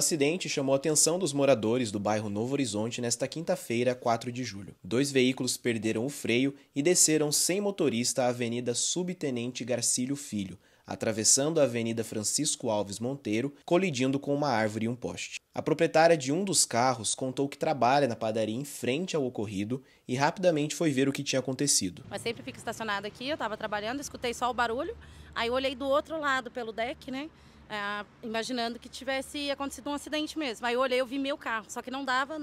acidente chamou a atenção dos moradores do bairro Novo Horizonte nesta quinta-feira, 4 de julho. Dois veículos perderam o freio e desceram sem motorista a Avenida Subtenente Garcílio Filho, atravessando a Avenida Francisco Alves Monteiro, colidindo com uma árvore e um poste. A proprietária de um dos carros contou que trabalha na padaria em frente ao ocorrido e rapidamente foi ver o que tinha acontecido. Mas sempre fico estacionada aqui, eu estava trabalhando, escutei só o barulho, aí olhei do outro lado pelo deck, né? É, imaginando que tivesse acontecido um acidente mesmo. Aí eu olhei, eu vi meu carro, só que não dava,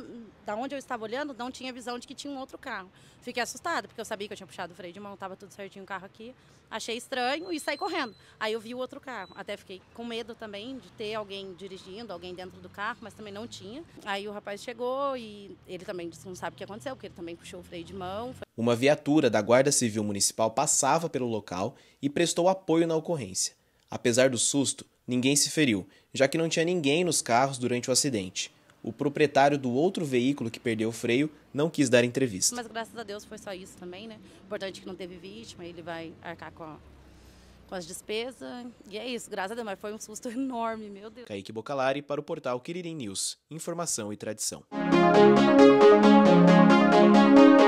da onde eu estava olhando, não tinha visão de que tinha um outro carro. Fiquei assustada, porque eu sabia que eu tinha puxado o freio de mão, estava tudo certinho o carro aqui. Achei estranho e saí correndo. Aí eu vi o outro carro. Até fiquei com medo também de ter alguém dirigindo, alguém dentro do carro, mas também não tinha. Aí o rapaz chegou e ele também disse, não sabe o que aconteceu, porque ele também puxou o freio de mão. Foi... Uma viatura da Guarda Civil Municipal passava pelo local e prestou apoio na ocorrência. Apesar do susto, Ninguém se feriu, já que não tinha ninguém nos carros durante o acidente. O proprietário do outro veículo que perdeu o freio não quis dar entrevista. Mas graças a Deus foi só isso também, né? Importante que não teve vítima, ele vai arcar com, a, com as despesas. E é isso, graças a Deus, mas foi um susto enorme, meu Deus. Kaique Bocalari para o portal Quiririm News. Informação e tradição. Música